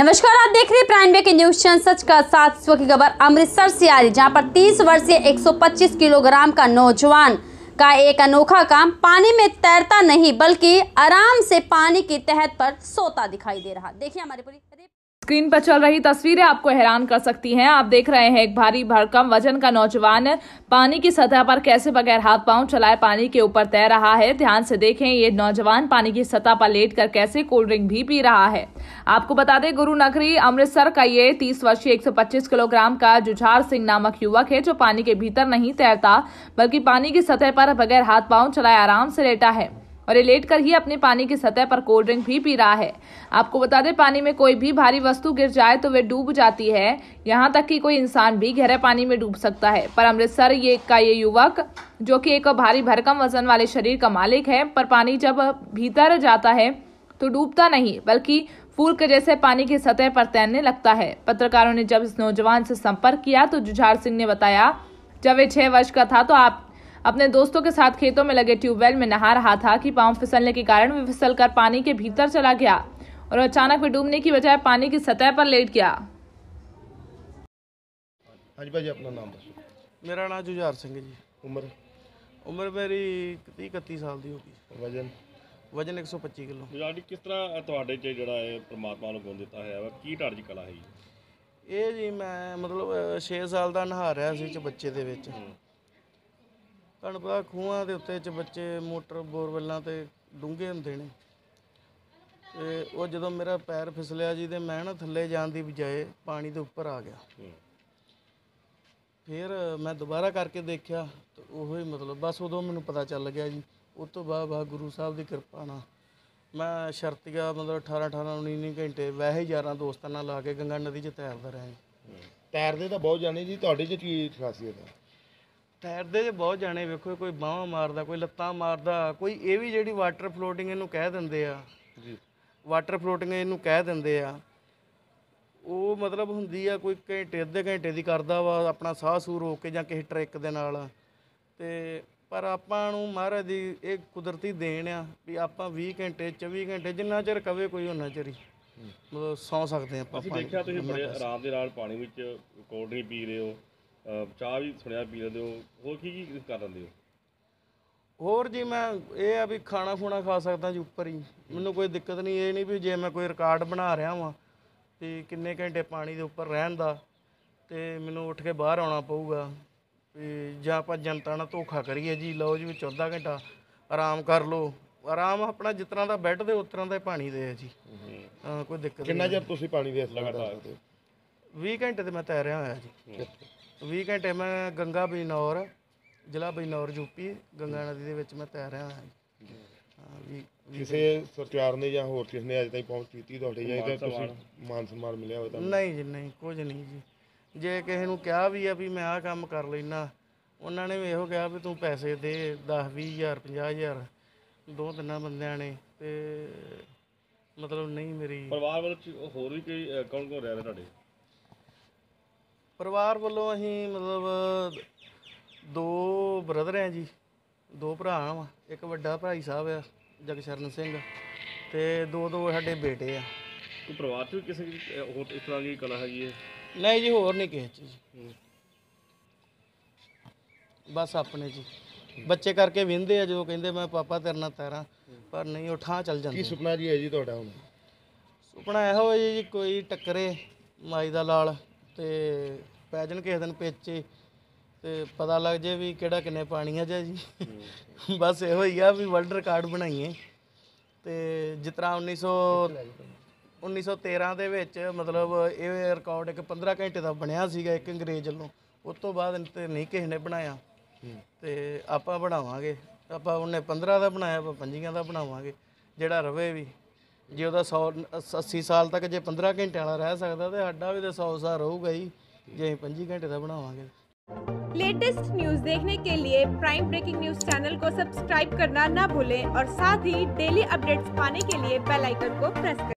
नमस्कार आप देख रहे हैं प्राइम के न्यूज चैनल सच का साथ की खबर अमृतसर से आ रही जहाँ पर 30 वर्षीय 125 किलोग्राम का नौजवान का एक अनोखा काम पानी में तैरता नहीं बल्कि आराम से पानी की तहत पर सोता दिखाई दे रहा देखिए हमारे पूरी स्क्रीन पर चल रही तस्वीरें आपको हैरान कर सकती हैं आप देख रहे हैं एक भारी भरकम वजन का नौजवान पानी की सतह पर कैसे बगैर हाथ पांव चलाए पानी के ऊपर तैर रहा है ध्यान से देखें ये नौजवान पानी की सतह पर लेट कर कैसे कोल्ड ड्रिंक भी पी रहा है आपको बता दें गुरु नगरी अमृतसर का ये तीस वर्षीय एक किलोग्राम का जुझार सिंह नामक युवक है जो पानी के भीतर नहीं तैरता बल्कि पानी की सतह पर बगैर हाथ पांव चलाए आराम से लेटा है और ये लेट कर ही अपने पानी की सतह पर कोल्ड ड्रिंक भी पी रहा है आपको बता दें पानी में कोई भी भारी वस्तु गिर जाए तो वे डूब जाती है यहाँ तक कि कोई इंसान भी गहरे पानी में डूब सकता है पर अमृतसर ये का ये युवक जो कि एक भारी भरकम वजन वाले शरीर का मालिक है पर पानी जब भीतर जाता है तो डूबता नहीं बल्कि फूल के जैसे पानी की सतह पर तैरने लगता है पत्रकारों ने जब इस नौजवान से संपर्क किया तो जुझार सिंह ने बताया जब वे छह वर्ष का था तो आप अपने दोस्तों के साथ खेतों में लगे ट्यूबवेल में नहा रहा था कि पांव फिसलने के कारण वे फिसल कर पानी के भीतर चला गया और अचानक वे डूबने की बजाय पानी की सतह पर लेट गया ਹਾਂਜੀ ਭਾਜੀ ਆਪਣਾ ਨਾਮ ਦੱਸੋ ਮੇਰਾ ਨਾਮ ਜੁਝਾਰ ਸਿੰਘ ਜੀ ਉਮਰ ਉਮਰ ਮੇਰੀ 30 31 ਸਾਲ ਦੀ ਹੋ ਗਈ ਵਜਨ ਵਜਨ 125 ਕਿਲੋ ਜਾਨੀ ਕਿਸ ਤਰ੍ਹਾਂ ਤੁਹਾਡੇ 'ਚ ਜਿਹੜਾ ਇਹ ਪ੍ਰਮਾਤਮਾ ਨੂੰ ਗੁਣ ਦਿੱਤਾ ਹੋਇਆ ਵਾ ਕੀ ਟਾਰਜ ਕਲਾ ਹੈ ਜੀ ਇਹ ਜੀ ਮੈਂ ਮਤਲਬ 6 ਸਾਲ ਦਾ ਨਹਾ ਰਿਹਾ ਸੀ ਚ ਬੱਚੇ ਦੇ ਵਿੱਚ ਤੁਹਾਨੂੰ ਪਤਾ ਖੂਹਾਂ ਦੇ ਉੱਤੇ ਚ ਬੱਚੇ ਮੋਟਰ ਬੋਰਵੈਲਾਂ ਤੇ ਡੂੰਘੇ ਹੁੰਦੇ ਨੇ ਤੇ ਉਹ ਜਦੋਂ ਮੇਰਾ ਪੈਰ ਫਿਸਲਿਆ ਜੀ ਤੇ ਮੈਂ ਨਾ ਥੱਲੇ ਜਾਣ ਦੀ ਬਜਾਏ ਪਾਣੀ ਦੇ ਉੱਪਰ ਆ ਗਿਆ ਫਿਰ ਮੈਂ ਦੁਬਾਰਾ ਕਰਕੇ ਦੇਖਿਆ ਤੇ ਉਹੋ ਹੀ ਮਤਲਬ ਬਸ ਉਦੋਂ ਮੈਨੂੰ ਪਤਾ ਚੱਲ ਗਿਆ ਜੀ ਉਸ ਤੋਂ ਬਾਅਦ ਬਾ ਗੁਰੂ ਸਾਹਿਬ ਦੀ ਕਿਰਪਾ ਨਾਲ ਮੈਂ ਸ਼ਰਤੀਆ ਮਤਲਬ 18 18 19 19 ਘੰਟੇ ਵੈਸੇ ਯਾਰਾਂ ਦੋਸਤਾਂ ਨਾਲ ਲਾ ਕੇ ਗੰਗਾ ਨਦੀ 'ਚ ਤੈਰਦਾ ਰਿਹਾ ਤੈਰਦੇ ਤਾਂ ਬਹੁਤ ਜਾਣੇ ਜੀ ਤੁਹਾਡੇ 'ਚ ਕੀ ਖਾਸੀਅਤ ਹੈ ਤੈਰਦੇ ਜੇ ਬਹੁਤ ਜਾਣੇ ਵੇਖੋ ਕੋਈ ਬਾਹਾਂ ਮਾਰਦਾ ਕੋਈ ਲੱਤਾਂ ਮਾਰਦਾ ਕੋਈ ਇਹ ਵੀ ਜਿਹੜੀ ਵਾਟਰ ਫਲੋਟਿੰਗ ਇਹਨੂੰ ਕਹਿ ਦਿੰਦੇ ਆ ਜੀ ਵਾਟਰ ਫਲੋਟਿੰਗ ਇਹਨੂੰ ਕਹਿ ਦਿੰਦੇ ਆ ਉਹ ਮਤਲਬ ਹੁੰਦੀ ਆ ਕੋਈ ਘੰਟੇ ਅੱਧੇ ਘੰਟੇ ਦੀ ਕਰਦਾ ਵਾ ਆਪਣਾ ਸਾਹ ਸੂਰ ਹੋ ਕੇ ਜਾਂ ਕਿਸੇ ਟ੍ਰਿਕ ਦੇ ਨਾਲ ਤੇ ਪਰ ਆਪਾਂ ਨੂੰ ਮਹਾਰਾਜ ਦੀ ਇਹ ਕੁਦਰਤੀ ਦੇਣ ਆ ਵੀ ਆਪਾਂ 20 ਘੰਟੇ 24 ਘੰਟੇ ਜਿੰਨਾ ਚਿਰ ਕਵੇ ਕੋਈ ਉਹਨਾਂ ਚਿਰ ਹੀ ਮਤਲਬ ਸੌ ਸਕਦੇ ਆਪਾਂ ਅਸੀਂ ਦੇਖਿਆ ਤੁਸੀਂ ਬੜੇ ਆਰਾਮ ਦੇ ਨਾਲ ਪਾਣੀ ਵਿੱਚ ਕੋਲਡ ਡਰਿੰਕ ਪੀ ਰਹੇ ਹੋ ਚਾਹ ਵੀ ਸੁਣਿਆ ਪੀ ਲੈਂਦੇ ਹੋ ਹੋਰ ਕੀ ਕੀ ਕਰ ਲੈਂਦੇ ਹੋ ਹੋਰ ਜੀ ਮੈਂ ਇਹ ਆ ਵੀ ਖਾਣਾ ਖੂਣਾ ਖਾ ਸਕਦਾ ਜੀ ਉੱਪਰ ਹੀ ਮੈਨੂੰ ਕੋਈ ਦਿੱਕਤ ਨਹੀਂ ਇਹ ਨਹੀਂ ਵੀ ਜੇ ਮੈਂ ਕੋਈ ਰਿਕਾਰਡ ਬਣਾ ਰਿਹਾ ਹਾਂ ਤੇ ਕਿੰਨੇ ਘੰਟੇ ਪਾਣੀ ਦੇ ਉੱਪਰ ਰਹਿਣ ਦਾ ਤੇ ਮੈਨੂੰ ਉੱਠ ਕੇ ਬਾਹਰ ਆਉਣਾ ਪਊਗਾ ਵੀ ਜਾਂ ਆਪਾਂ ਜਨਤਾ ਨਾਲ ਧੋਖਾ ਕਰੀਏ ਜੀ ਲਓ ਜੀ ਵਿੱਚ 14 ਘੰਟਾ ਆਰਾਮ ਕਰ ਲਓ ਆਰਾਮ ਆਪਣਾ ਜਿਤਨਾ ਦਾ ਬੈੱਡ ਦੇ ਉਤਰਾਂ ਦਾ ਪਾਣੀ ਦੇ ਆ ਜੀ ਹਾਂ ਕੋਈ ਦਿੱਕਤ ਨਹੀਂ ਕਿੰਨਾ ਚਿਰ ਤੁਸੀਂ ਪਾਣੀ ਦੇ ਲਗਾਤਾਰ 20 ਘੰਟੇ ਤੇ ਮੈਂ ਤੈਰ ਰਿਹਾ ਹਾਂ ਜੀ 20 ਘੰਟੇ ਮੈਂ ਗੰਗਾ ਬਿਨੌਰ ਜ਼ਿਲ੍ਹਾ ਬਿਨੌਰ ਯੂਪੀ ਗੰਗਾ ਨਦੀ ਦੇ ਵਿੱਚ ਮੈਂ ਤੈਰ ਰਿਹਾ ਹਾਂ ਹਾਂ ਵੀ ਕਿਸੇ ਸਰਕਾਰ ਨੇ ਜਾਂ ਹੋਰ ਕਿਸੇ ਨੇ ਅਜੇ ਤਾਈਂ ਪਹੁੰਚ ਕੀਤੀ ਤੁਹਾਡੇ ਜਾਂ ਇਹਦਾ ਤੁਸੀਂ ਮਾਨ ਸਨਮਾਨ ਮਿਲਿਆ ਹੋਵੇ ਤੁਹਾਨੂੰ ਨਹੀਂ ਜੀ ਨਹੀਂ ਕੁਝ ਨਹੀਂ ਜੀ ਜੇ ਕਿਸੇ ਨੂੰ ਕਿਹਾ ਵੀ ਆ ਵੀ ਮੈਂ ਆ ਕੰਮ ਕਰ ਲੈਣਾ ਉਹਨਾਂ ਨੇ ਵੀ ਇਹੋ ਕਿਹਾ ਵੀ ਤੂੰ ਪੈਸੇ ਦੇ 10 20000 50000 ਦੋ ਤਿੰਨਾਂ ਬੰਦਿਆਂ ਨੇ ਤੇ ਮਤਲਬ ਨਹੀਂ ਮੇਰੀ ਪਰਿਵਾਰ ਵੱਲੋਂ ਹੋਰ ਵੀ ਕੋਈ ਅ, ਕੌਣ ਕੌਣ ਰਹਿ ਰਿਹਾ ਤੁਹਾਡੇ ਪਰਿਵਾਰ ਵੱਲੋਂ ਅਸੀਂ ਮਤਲਬ ਦੋ ਬ੍ਰਦਰ ਆ ਜੀ ਦੋ ਭਰਾ ਆ ਇੱਕ ਵੱਡਾ ਭਾਈ ਸਾਹਿਬ ਆ ਜਗਸ਼ਰਨ ਸਿੰਘ ਤੇ ਦੋ ਦੋ ਸਾਡੇ ਬੇਟੇ ਆ ਕੋਈ ਪਰਿਵਾਰ ਚ ਕਿਸੇ ਦੀ, ਹੋਰ ਇਸ ਤਰ੍ਹਾਂ ਦੀ ਕਲਾ ਹੈਗੀ ਹੈ ਨਹੀਂ ਜੀ ਹੋਰ ਨਹੀਂ ਕਿਸੇ ਚ ਜੀ ਬਸ ਆਪਣੇ ਜੀ ਬੱਚੇ ਕਰਕੇ ਵਿੰਦੇ ਆ ਜੋ ਕਹਿੰਦੇ ਮੈਂ ਪਾਪਾ ਤੇਰੇ ਨਾਲ ਤੈਰਾਂ ਪਰ ਨਹੀਂ ਉਠਾਂ ਚੱਲ ਜਾਂਦੇ ਕੀ ਸੁਪਨਾ ਜੀ ਹੈ ਜੀ ਤੁਹਾਡਾ ਹੁਣ ਸੁਪਨਾ ਇਹੋ ਹੈ ਜੀ ਕੋਈ ਟੱਕਰੇ ਮਾਈ ਦਾ ਲਾਲ ਤੇ ਪੈ ਜਾਣ ਕਿਸੇ ਦਿਨ ਪੇਚੇ ਤੇ ਪਤਾ ਲੱਗ ਜੇ ਵੀ ਕਿਹੜਾ ਕਿੰਨੇ ਪਾਣੀ ਆ ਜੀ ਬਸ ਇਹੋ ਹੀ ਆ ਵੀ ਵਰਲਡ ਰਿਕਾਰਡ ਬਣਾਈਏ ਤੇ ਜਿਤਰਾ 1900 1913 ਦੇ ਵਿੱਚ ਮਤਲਬ ਇਹ ਰਿਕਾਰਡ ਇੱਕ 15 ਘੰਟੇ ਦਾ ਬਣਿਆ ਸੀਗਾ ਇੱਕ ਅੰਗਰੇਜ਼ ਵੱਲੋਂ ਉਸ ਤੋਂ ਬਾਅਦ ਤੇ ਨਹੀਂ ਕਿਸੇ ਨੇ ਬਣਾਇਆ ਤੇ ਆਪਾਂ ਬਣਾਵਾਂਗੇ ਆਪਾਂ ਉਹਨੇ 15 ਦਾ ਬਣਾਇਆ ਆਪਾਂ 5 ਦਾ ਬਣਾਵਾਂਗੇ ਜਿਹੜਾ ਰਵੇ ਵੀ जो सौ अस्सी साल तक जो पंद्रह घंटे वाला रह सकता तो ਤੇ भी तो सौ साल रहूगा ही जो अं पी घंटे का बनावे लेटेस्ट न्यूज देखने के लिए प्राइम ब्रेकिंग न्यूज चैनल को सब्सक्राइब करना ना भूलें और साथ ही डेली अपडेट्स पाने के लिए बेल आइकन को प्रेस करें